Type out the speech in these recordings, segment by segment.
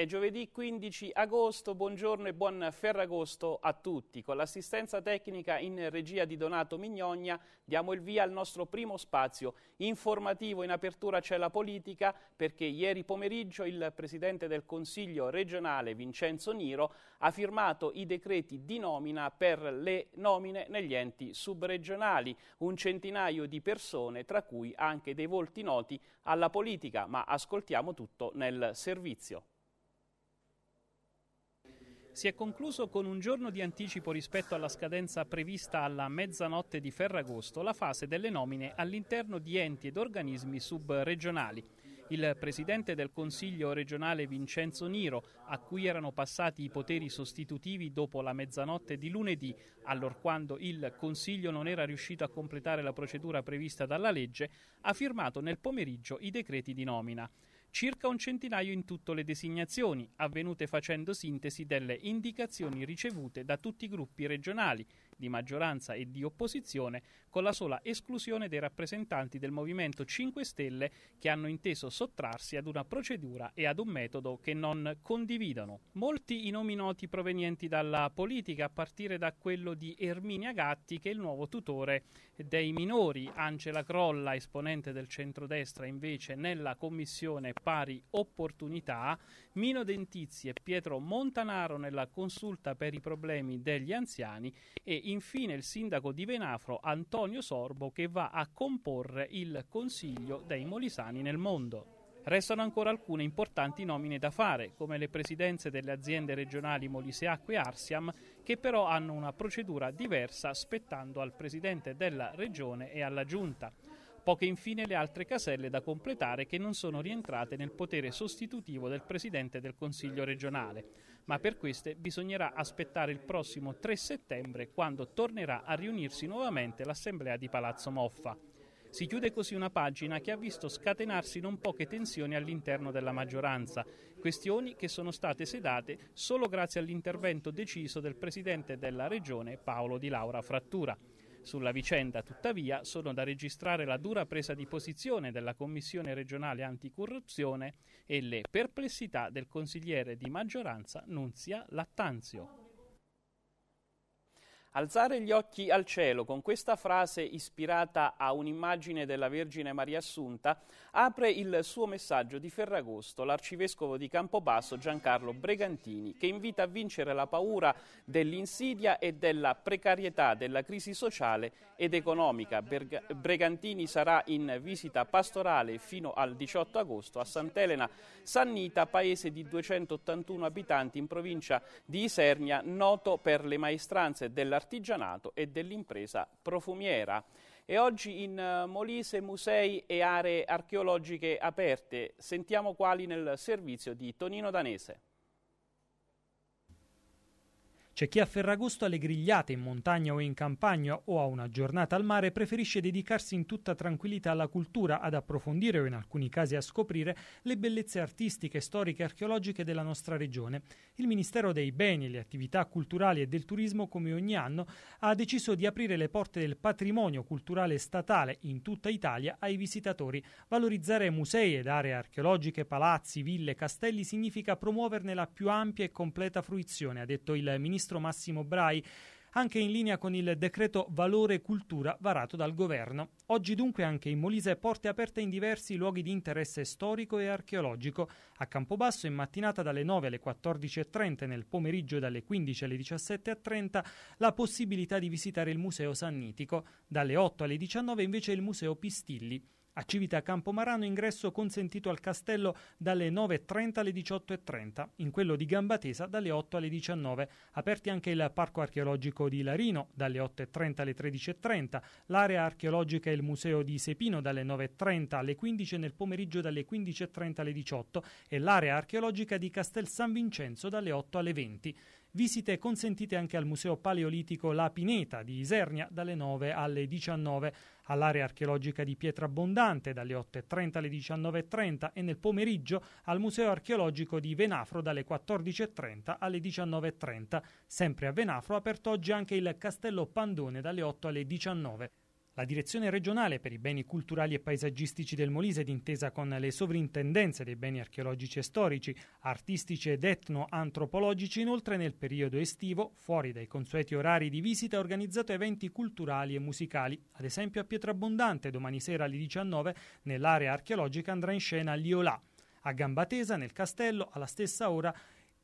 È giovedì 15 agosto, buongiorno e buon Ferragosto a tutti. Con l'assistenza tecnica in regia di Donato Mignogna diamo il via al nostro primo spazio informativo. In apertura c'è la politica perché ieri pomeriggio il Presidente del Consiglio regionale Vincenzo Niro ha firmato i decreti di nomina per le nomine negli enti subregionali. Un centinaio di persone, tra cui anche dei volti noti alla politica, ma ascoltiamo tutto nel servizio si è concluso con un giorno di anticipo rispetto alla scadenza prevista alla mezzanotte di Ferragosto la fase delle nomine all'interno di enti ed organismi subregionali. Il presidente del Consiglio regionale Vincenzo Niro, a cui erano passati i poteri sostitutivi dopo la mezzanotte di lunedì, allorquando il Consiglio non era riuscito a completare la procedura prevista dalla legge, ha firmato nel pomeriggio i decreti di nomina circa un centinaio in tutto le designazioni, avvenute facendo sintesi delle indicazioni ricevute da tutti i gruppi regionali, di maggioranza e di opposizione, con la sola esclusione dei rappresentanti del Movimento 5 Stelle che hanno inteso sottrarsi ad una procedura e ad un metodo che non condividono. Molti i nomi noti provenienti dalla politica, a partire da quello di Erminia Gatti, che è il nuovo tutore dei minori. Angela Crolla, esponente del centrodestra, invece nella commissione pari opportunità, Mino Dentizi e Pietro Montanaro nella consulta per i problemi degli anziani e infine il sindaco di Venafro Antonio Sorbo che va a comporre il Consiglio dei Molisani nel mondo. Restano ancora alcune importanti nomine da fare, come le presidenze delle aziende regionali Moliseacque e Arsiam, che però hanno una procedura diversa spettando al presidente della regione e alla giunta poche infine le altre caselle da completare che non sono rientrate nel potere sostitutivo del Presidente del Consiglio regionale, ma per queste bisognerà aspettare il prossimo 3 settembre quando tornerà a riunirsi nuovamente l'Assemblea di Palazzo Moffa. Si chiude così una pagina che ha visto scatenarsi non poche tensioni all'interno della maggioranza, questioni che sono state sedate solo grazie all'intervento deciso del Presidente della Regione Paolo Di Laura Frattura. Sulla vicenda, tuttavia, sono da registrare la dura presa di posizione della Commissione regionale anticorruzione e le perplessità del consigliere di maggioranza Nunzia Lattanzio. Alzare gli occhi al cielo con questa frase ispirata a un'immagine della Vergine Maria Assunta apre il suo messaggio di Ferragosto l'arcivescovo di Campobasso Giancarlo Bregantini che invita a vincere la paura dell'insidia e della precarietà della crisi sociale ed economica. Berg- Bregantini sarà in visita pastorale fino al 18 agosto a Sant'Elena Sannita, paese di 281 abitanti in provincia di Isernia, noto per le maestranze della dell'artigianato e dell'impresa profumiera. E oggi in eh, Molise musei e aree archeologiche aperte. Sentiamo quali nel servizio di Tonino Danese. C'è chi a Ferragosto alle grigliate in montagna o in campagna o a una giornata al mare preferisce dedicarsi in tutta tranquillità alla cultura, ad approfondire o in alcuni casi a scoprire le bellezze artistiche, storiche e archeologiche della nostra regione. Il Ministero dei Beni, le attività culturali e del turismo, come ogni anno, ha deciso di aprire le porte del patrimonio culturale statale in tutta Italia ai visitatori. Valorizzare musei ed aree archeologiche, palazzi, ville, castelli significa promuoverne la più ampia e completa fruizione, ha detto il Ministro ministro Massimo Brai anche in linea con il decreto Valore Cultura varato dal governo. Oggi dunque anche in Molise porte aperte in diversi luoghi di interesse storico e archeologico. A Campobasso in mattinata dalle 9 alle 14.30 nel pomeriggio dalle 15 alle 17.30 la possibilità di visitare il Museo Sannitico, dalle 8 alle 19 invece il Museo Pistilli. A Civita Campomarano ingresso consentito al castello dalle 9.30 alle 18.30, in quello di Gambatesa dalle 8 alle 19. Aperti anche il Parco Archeologico di Larino dalle 8.30 alle 13.30, l'area archeologica e il Museo di Sepino dalle 9.30 alle 15 e nel pomeriggio dalle 15.30 alle 18 e l'area archeologica di Castel San Vincenzo dalle 8 alle 20. Visite consentite anche al Museo Paleolitico La Pineta di Isernia dalle 9 alle 19, all'area archeologica di Pietra Abbondante dalle 8.30 alle 19.30 e nel pomeriggio al Museo Archeologico di Venafro dalle 14.30 alle 19.30. Sempre a Venafro aperto oggi anche il Castello Pandone dalle 8 alle 19. La Direzione regionale per i beni culturali e paesaggistici del Molise, d'intesa con le sovrintendenze dei beni archeologici e storici, artistici ed etno-antropologici, inoltre nel periodo estivo, fuori dai consueti orari di visita, ha organizzato eventi culturali e musicali. Ad esempio a Pietrabondante, domani sera alle 19, nell'area archeologica andrà in scena l'Iolà. A Gambatesa, nel castello, alla stessa ora,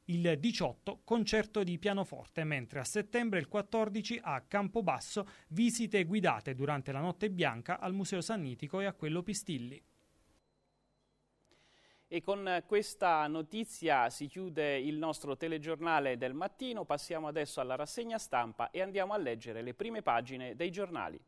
il 18 concerto di pianoforte, mentre a settembre il 14 a Campobasso visite guidate durante la notte bianca al Museo Sannitico e a quello Pistilli. E con questa notizia si chiude il nostro telegiornale del mattino, passiamo adesso alla rassegna stampa e andiamo a leggere le prime pagine dei giornali.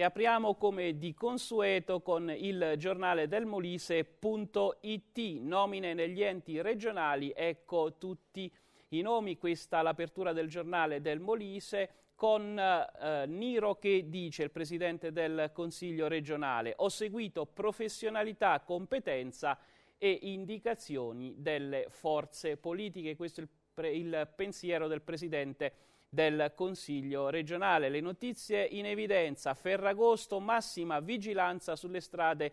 e apriamo come di consueto con il giornale del Molise.it, nomine negli enti regionali, ecco tutti i nomi, questa è l'apertura del giornale del Molise con eh, Niro che dice il presidente del Consiglio regionale, ho seguito professionalità, competenza e indicazioni delle forze politiche, questo è il, il pensiero del presidente del Consiglio regionale. Le notizie in evidenza, Ferragosto massima vigilanza sulle strade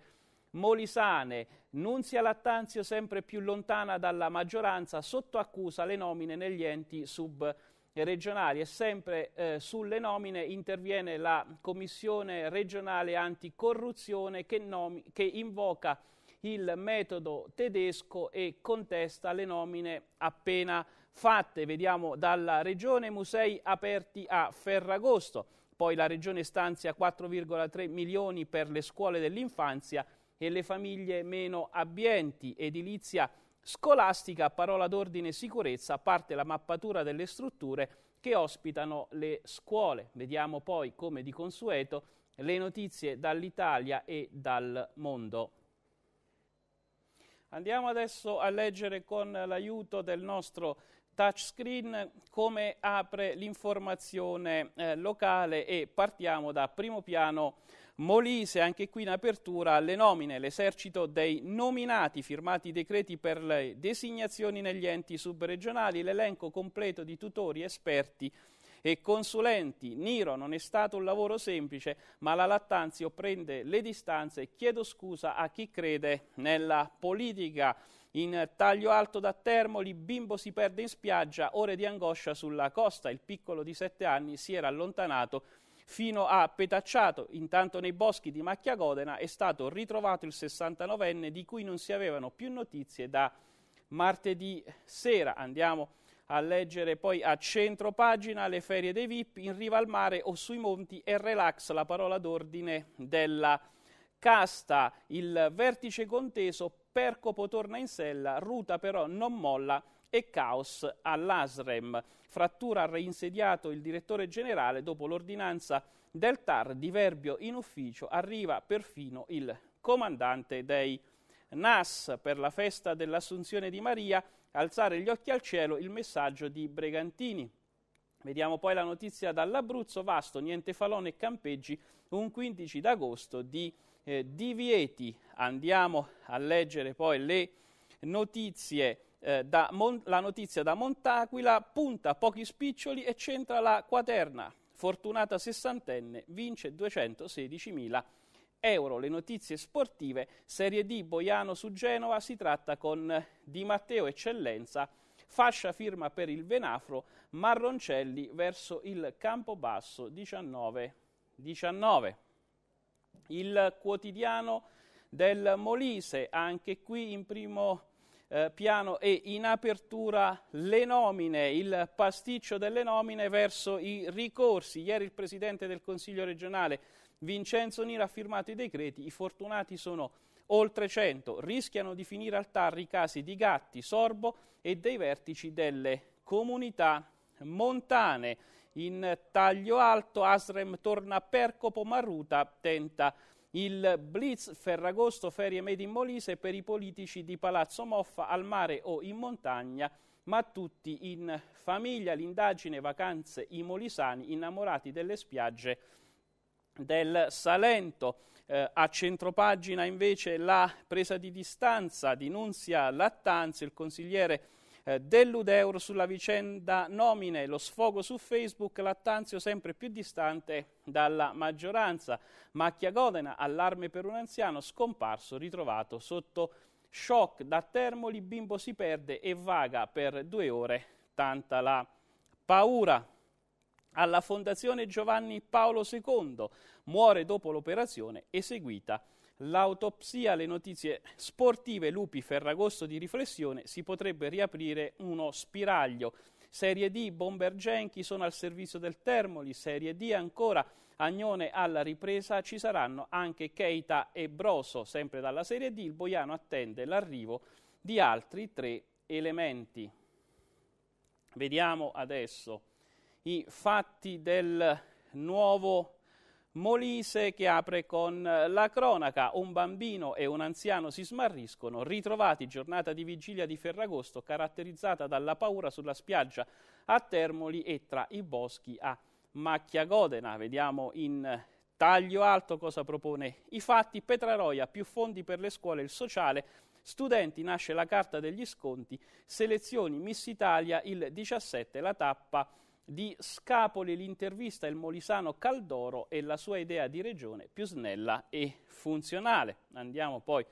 molisane, Nunzia Lattanzio sempre più lontana dalla maggioranza, sotto accusa le nomine negli enti subregionali e sempre eh, sulle nomine interviene la Commissione regionale anticorruzione che, che invoca il metodo tedesco e contesta le nomine appena fatte, vediamo dalla Regione, musei aperti a Ferragosto, poi la Regione stanzia 4,3 milioni per le scuole dell'infanzia e le famiglie meno abbienti, edilizia scolastica, parola d'ordine sicurezza, parte la mappatura delle strutture che ospitano le scuole. Vediamo poi, come di consueto, le notizie dall'Italia e dal mondo. Andiamo adesso a leggere con l'aiuto del nostro touchscreen, come apre l'informazione eh, locale e partiamo da primo piano Molise, anche qui in apertura alle nomine, l'esercito dei nominati, firmati i decreti per le designazioni negli enti subregionali, l'elenco completo di tutori, esperti e consulenti. Niro non è stato un lavoro semplice, ma la Lattanzio prende le distanze e chiedo scusa a chi crede nella politica. In taglio alto da Termoli, bimbo si perde in spiaggia, ore di angoscia sulla costa. Il piccolo di sette anni si era allontanato fino a Petacciato. Intanto nei boschi di Macchiagodena è stato ritrovato il 69enne di cui non si avevano più notizie da martedì sera. Andiamo a leggere poi a centro pagina le ferie dei VIP in riva al mare o sui monti e relax la parola d'ordine della casta. Il vertice conteso Percopo torna in sella, Ruta però non molla e caos all'Asrem. Frattura ha reinsediato il direttore generale dopo l'ordinanza del TAR, diverbio in ufficio, arriva perfino il comandante dei NAS per la festa dell'Assunzione di Maria, alzare gli occhi al cielo il messaggio di Bregantini. Vediamo poi la notizia dall'Abruzzo, Vasto, Niente Falone e Campeggi, un 15 d'agosto di eh, divieti. Andiamo a leggere poi le notizie eh, da Mon- la notizia da Montaquila, punta pochi spiccioli e centra la quaterna. Fortunata sessantenne vince 216.000 euro. Le notizie sportive, Serie D Boiano su Genova, si tratta con Di Matteo Eccellenza, fascia firma per il Venafro, Marroncelli verso il Campobasso 19-19. Il quotidiano del Molise, anche qui in primo eh, piano e in apertura le nomine, il pasticcio delle nomine verso i ricorsi. Ieri il Presidente del Consiglio regionale Vincenzo Nira ha firmato i decreti, i fortunati sono oltre 100, rischiano di finire al TAR i casi di Gatti, Sorbo e dei vertici delle comunità montane in taglio alto, Asrem torna a Percopo, Marruta tenta il blitz Ferragosto, ferie made in Molise per i politici di Palazzo Moffa al mare o in montagna, ma tutti in famiglia, l'indagine vacanze i molisani innamorati delle spiagge del Salento. Eh, a centropagina invece la presa di distanza di Nunzia Lattanzi, il consigliere eh, dell'Udeuro sulla vicenda nomine, lo sfogo su Facebook, Lattanzio sempre più distante dalla maggioranza, Macchia Godena, allarme per un anziano scomparso, ritrovato sotto shock da Termoli, bimbo si perde e vaga per due ore, tanta la paura alla Fondazione Giovanni Paolo II. Muore dopo l'operazione eseguita l'autopsia, le notizie sportive, lupi, ferragosto di riflessione, si potrebbe riaprire uno spiraglio. Serie D, Bomber Genchi sono al servizio del Termoli, Serie D ancora, Agnone alla ripresa, ci saranno anche Keita e Broso, sempre dalla Serie D, il Boiano attende l'arrivo di altri tre elementi. Vediamo adesso i fatti del nuovo Molise che apre con eh, la cronaca, un bambino e un anziano si smarriscono, ritrovati giornata di vigilia di Ferragosto caratterizzata dalla paura sulla spiaggia a Termoli e tra i boschi a Macchia Godena. Vediamo in eh, taglio alto cosa propone i fatti. Petraroia, più fondi per le scuole, e il sociale, studenti, nasce la carta degli sconti, selezioni Miss Italia il 17, la tappa di Scapoli l'intervista il Molisano Caldoro e la sua idea di regione più snella e funzionale. Andiamo poi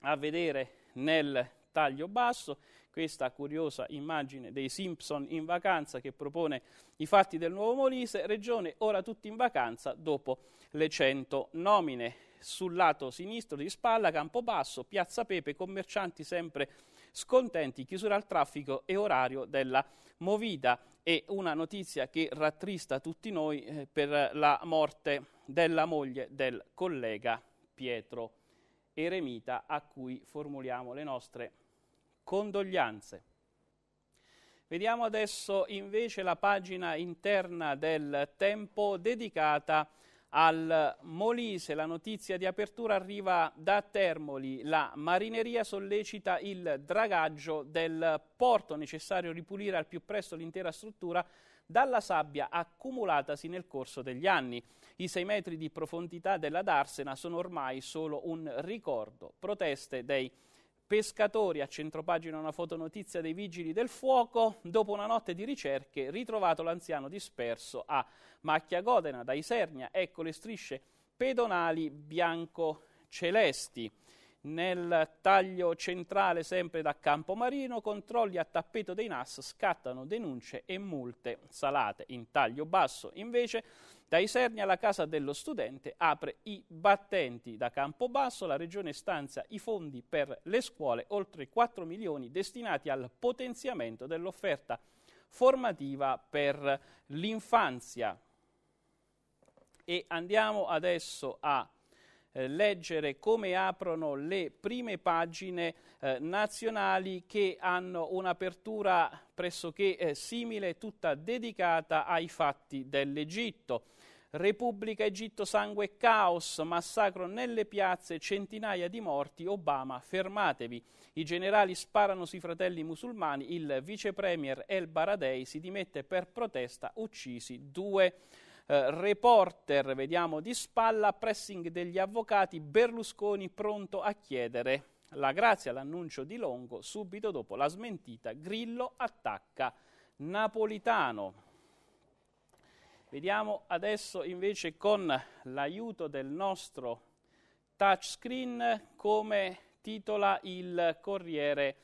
a vedere nel taglio basso questa curiosa immagine dei Simpson in vacanza che propone i fatti del nuovo Molise, regione ora tutti in vacanza dopo le 100 nomine sul lato sinistro di Spalla, campo basso, Piazza Pepe, commercianti sempre scontenti, chiusura al traffico e orario della movida. E una notizia che rattrista tutti noi eh, per la morte della moglie del collega Pietro Eremita, a cui formuliamo le nostre condoglianze. Vediamo adesso invece la pagina interna del tempo dedicata a al Molise la notizia di apertura arriva da Termoli, la marineria sollecita il dragaggio del porto necessario ripulire al più presto l'intera struttura dalla sabbia accumulatasi nel corso degli anni. I 6 metri di profondità della Darsena sono ormai solo un ricordo, proteste dei Pescatori, a centropagina una fotonotizia dei vigili del fuoco, dopo una notte di ricerche ritrovato l'anziano disperso a Macchia Godena, da Isernia, ecco le strisce pedonali bianco-celesti. Nel taglio centrale, sempre da Campomarino, controlli a tappeto dei NAS scattano denunce e multe salate. In taglio basso, invece, da Isernia alla casa dello studente apre i battenti. Da Campobasso la regione stanzia i fondi per le scuole, oltre 4 milioni destinati al potenziamento dell'offerta formativa per l'infanzia. E andiamo adesso a eh, leggere come aprono le prime pagine eh, nazionali che hanno un'apertura pressoché eh, simile, tutta dedicata ai fatti dell'Egitto. Repubblica Egitto sangue e caos, massacro nelle piazze, centinaia di morti, Obama fermatevi. I generali sparano sui fratelli musulmani, il vicepremier El Baradei si dimette per protesta, uccisi due eh, reporter, vediamo di spalla, pressing degli avvocati, Berlusconi pronto a chiedere la grazia all'annuncio di Longo, subito dopo la smentita, Grillo attacca Napolitano. Vediamo adesso invece con l'aiuto del nostro touchscreen come titola il Corriere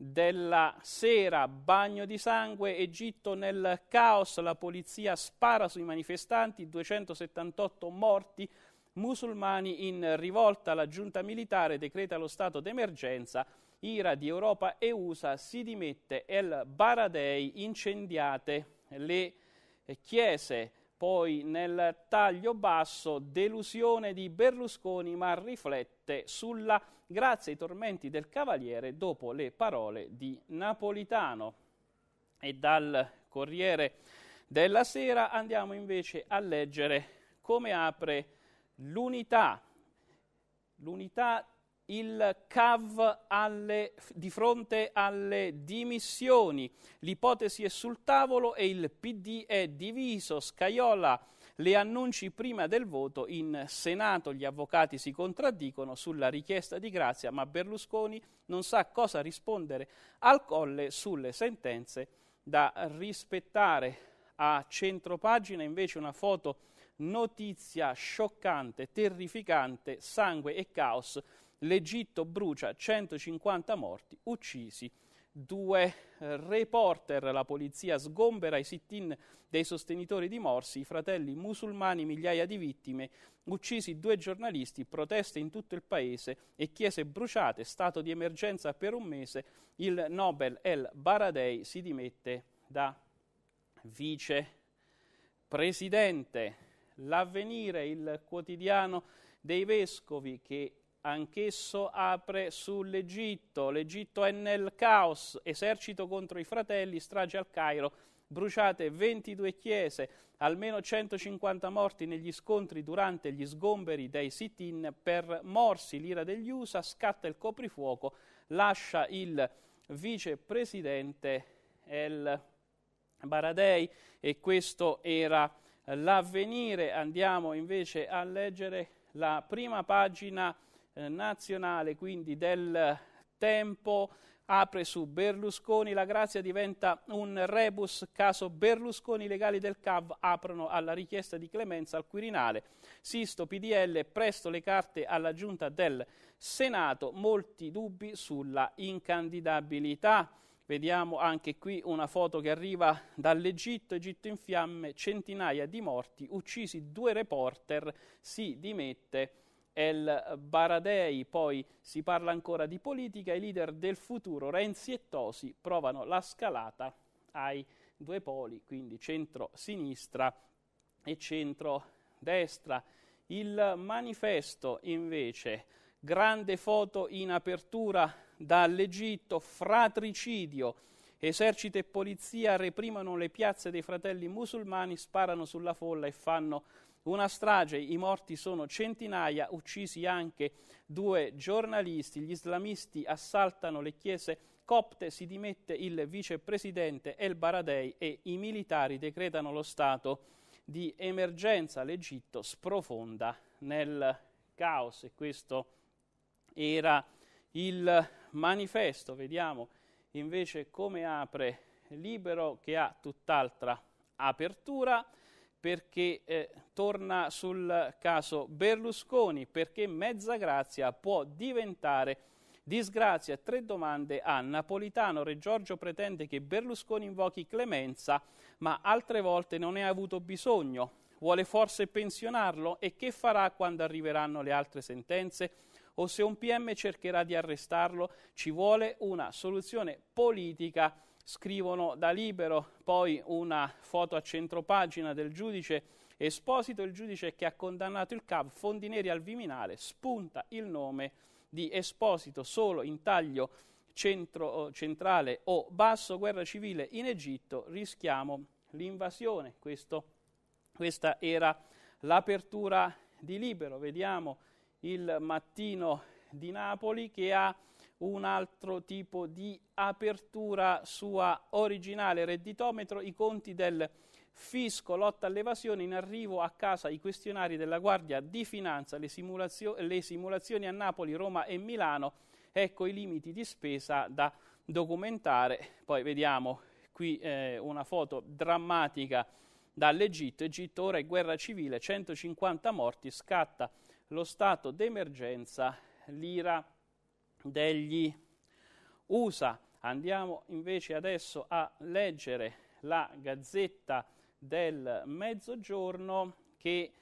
della sera, bagno di sangue, Egitto nel caos, la polizia spara sui manifestanti, 278 morti, musulmani in rivolta, la giunta militare decreta lo stato d'emergenza, ira di Europa e USA, si dimette El Baradei, incendiate le chiese. Poi nel taglio basso, delusione di Berlusconi, ma riflette sulla grazia ai tormenti del Cavaliere dopo le parole di Napolitano. E dal Corriere della Sera andiamo invece a leggere come apre l'unità. L'unità il CAV alle, di fronte alle dimissioni. L'ipotesi è sul tavolo e il PD è diviso. Scaiola le annunci prima del voto. In Senato gli avvocati si contraddicono sulla richiesta di grazia, ma Berlusconi non sa cosa rispondere al colle sulle sentenze da rispettare. A centropagina invece una foto notizia scioccante, terrificante, sangue e caos L'Egitto brucia 150 morti, uccisi due reporter, la polizia sgombera i sit-in dei sostenitori di Morsi, i fratelli musulmani, migliaia di vittime, uccisi due giornalisti, proteste in tutto il paese e chiese bruciate, stato di emergenza per un mese, il Nobel El Baradei si dimette da vicepresidente. L'avvenire, il quotidiano dei vescovi che anch'esso apre sull'Egitto, l'Egitto è nel caos, esercito contro i fratelli, strage al Cairo, bruciate 22 chiese, almeno 150 morti negli scontri durante gli sgomberi dei sit-in per Morsi, l'ira degli USA, scatta il coprifuoco, lascia il vicepresidente El Baradei e questo era l'avvenire. Andiamo invece a leggere la prima pagina eh, nazionale, quindi del tempo, apre su Berlusconi, la grazia diventa un rebus, caso Berlusconi, i legali del CAV aprono alla richiesta di clemenza al Quirinale, Sisto PDL, presto le carte alla giunta del Senato, molti dubbi sulla incandidabilità. Vediamo anche qui una foto che arriva dall'Egitto, Egitto in fiamme, centinaia di morti, uccisi due reporter, si dimette El Baradei, poi si parla ancora di politica, i leader del futuro Renzi e Tosi provano la scalata ai due poli, quindi centro-sinistra e centro-destra. Il manifesto invece, grande foto in apertura dall'Egitto, fratricidio, esercito e polizia reprimono le piazze dei fratelli musulmani, sparano sulla folla e fanno una strage, i morti sono centinaia, uccisi anche due giornalisti, gli islamisti assaltano le chiese copte, si dimette il vicepresidente El Baradei e i militari decretano lo stato di emergenza. L'Egitto sprofonda nel caos e questo era il manifesto. Vediamo invece come apre Libero che ha tutt'altra apertura perché eh, torna sul caso Berlusconi perché mezza grazia può diventare disgrazia. Tre domande a Napolitano. Re Giorgio pretende che Berlusconi invochi clemenza, ma altre volte non ne ha avuto bisogno. Vuole forse pensionarlo? E che farà quando arriveranno le altre sentenze? O se un PM cercherà di arrestarlo, ci vuole una soluzione politica scrivono da libero, poi una foto a centropagina del giudice Esposito, il giudice che ha condannato il CAV Fondi Neri al Viminale, spunta il nome di Esposito solo in taglio centro, centrale o basso, guerra civile in Egitto, rischiamo l'invasione. Questo, questa era l'apertura di Libero. Vediamo il mattino di Napoli che ha un altro tipo di apertura sua originale redditometro, i conti del fisco, lotta all'evasione, in arrivo a casa i questionari della Guardia di Finanza, le, simulazio le, simulazioni a Napoli, Roma e Milano, ecco i limiti di spesa da documentare. Poi vediamo qui eh, una foto drammatica dall'Egitto, Egitto ora è guerra civile, 150 morti, scatta lo stato d'emergenza, l'ira degli USA. Andiamo invece adesso a leggere la Gazzetta del mezzogiorno che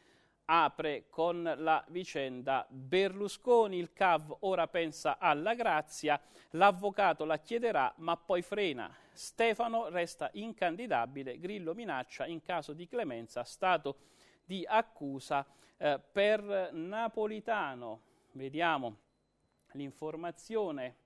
apre con la vicenda Berlusconi, il CAV ora pensa alla grazia, l'avvocato la chiederà ma poi frena. Stefano resta incandidabile, Grillo minaccia in caso di clemenza, stato di accusa eh, per Napolitano. Vediamo l'informazione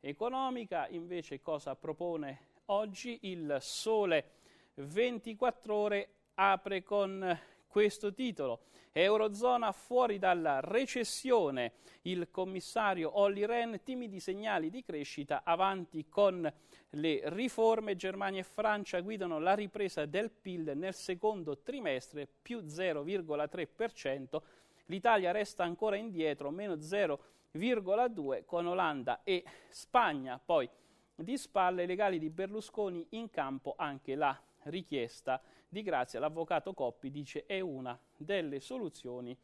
economica, invece cosa propone oggi il Sole 24 ore apre con questo titolo. Eurozona fuori dalla recessione, il commissario Olli Rehn, timidi segnali di crescita, avanti con le riforme, Germania e Francia guidano la ripresa del PIL nel secondo trimestre, più 0,3%, l'Italia resta ancora indietro, meno 0,2% con Olanda e Spagna, poi di spalle legali di Berlusconi in campo anche la richiesta di grazia, l'avvocato Coppi dice è una delle soluzioni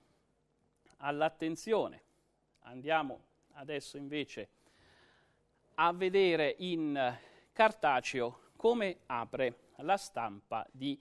all'attenzione. Andiamo adesso invece a vedere in cartaceo come apre la stampa di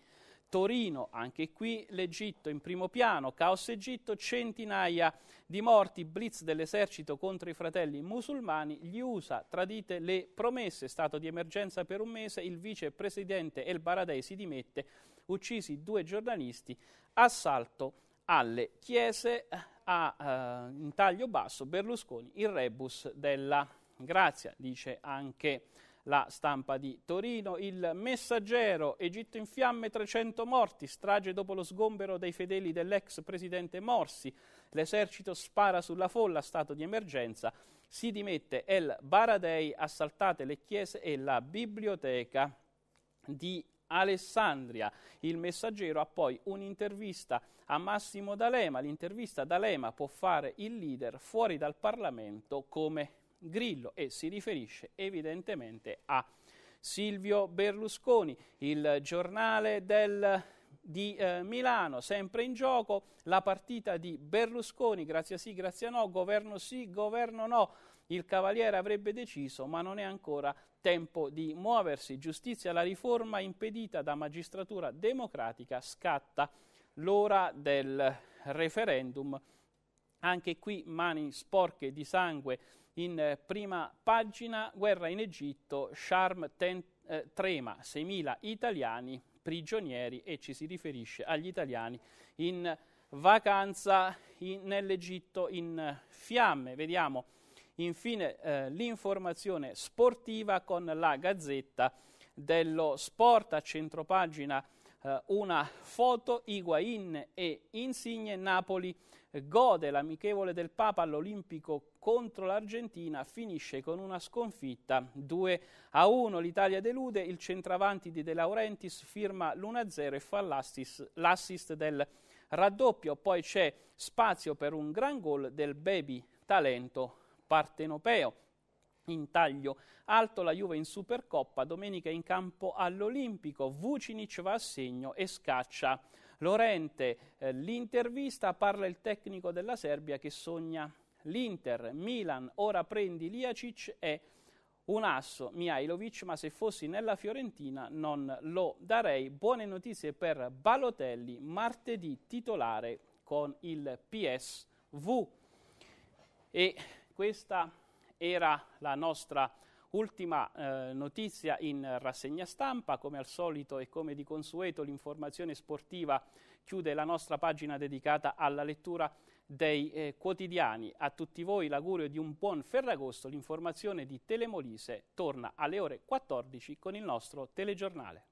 Torino, anche qui l'Egitto in primo piano, caos Egitto, centinaia di morti, blitz dell'esercito contro i fratelli musulmani, gli USA tradite le promesse, stato di emergenza per un mese, il vicepresidente El Baradei si dimette, uccisi due giornalisti, assalto alle chiese a eh, in taglio basso Berlusconi, il rebus della grazia, dice anche la stampa di Torino. Il messaggero, Egitto in fiamme, 300 morti, strage dopo lo sgombero dei fedeli dell'ex presidente Morsi, l'esercito spara sulla folla, stato di emergenza, si dimette El Baradei, assaltate le chiese e la biblioteca di Alessandria. Il messaggero ha poi un'intervista a Massimo D'Alema. L'intervista D'Alema può fare il leader fuori dal Parlamento come Grillo e si riferisce evidentemente a Silvio Berlusconi, il giornale del di eh, Milano, sempre in gioco la partita di Berlusconi, grazia sì, grazia no, governo sì, governo no. Il Cavaliere avrebbe deciso, ma non è ancora tempo di muoversi. Giustizia, la riforma impedita da magistratura democratica scatta l'ora del referendum. Anche qui mani sporche di sangue in eh, prima pagina, guerra in Egitto, Sharm ten, eh, trema, 6.000 italiani prigionieri e ci si riferisce agli italiani in vacanza in, nell'Egitto in fiamme. Vediamo infine eh, l'informazione sportiva con la Gazzetta dello Sport a centropagina pagina eh, una foto, Higuain e Insigne, Napoli eh, gode l'amichevole del Papa all'Olimpico contro l'Argentina, finisce con una sconfitta 2 a 1. L'Italia delude, il centravanti di De Laurentiis firma l'1-0 a e fa l'assist del raddoppio. Poi c'è spazio per un gran gol del baby talento partenopeo in taglio alto la Juve in Supercoppa, domenica in campo all'Olimpico, Vucinic va a segno e scaccia Lorente. Eh, l'intervista parla il tecnico della Serbia che sogna l'Inter, Milan, ora prendi Liacic e un asso Mihailovic, ma se fossi nella Fiorentina non lo darei. Buone notizie per Balotelli, martedì titolare con il PSV. E questa era la nostra ultima eh, notizia in eh, rassegna stampa, come al solito e come di consueto l'informazione sportiva chiude la nostra pagina dedicata alla lettura dei eh, quotidiani. A tutti voi l'augurio di un buon Ferragosto, l'informazione di Telemolise torna alle ore 14 con il nostro telegiornale.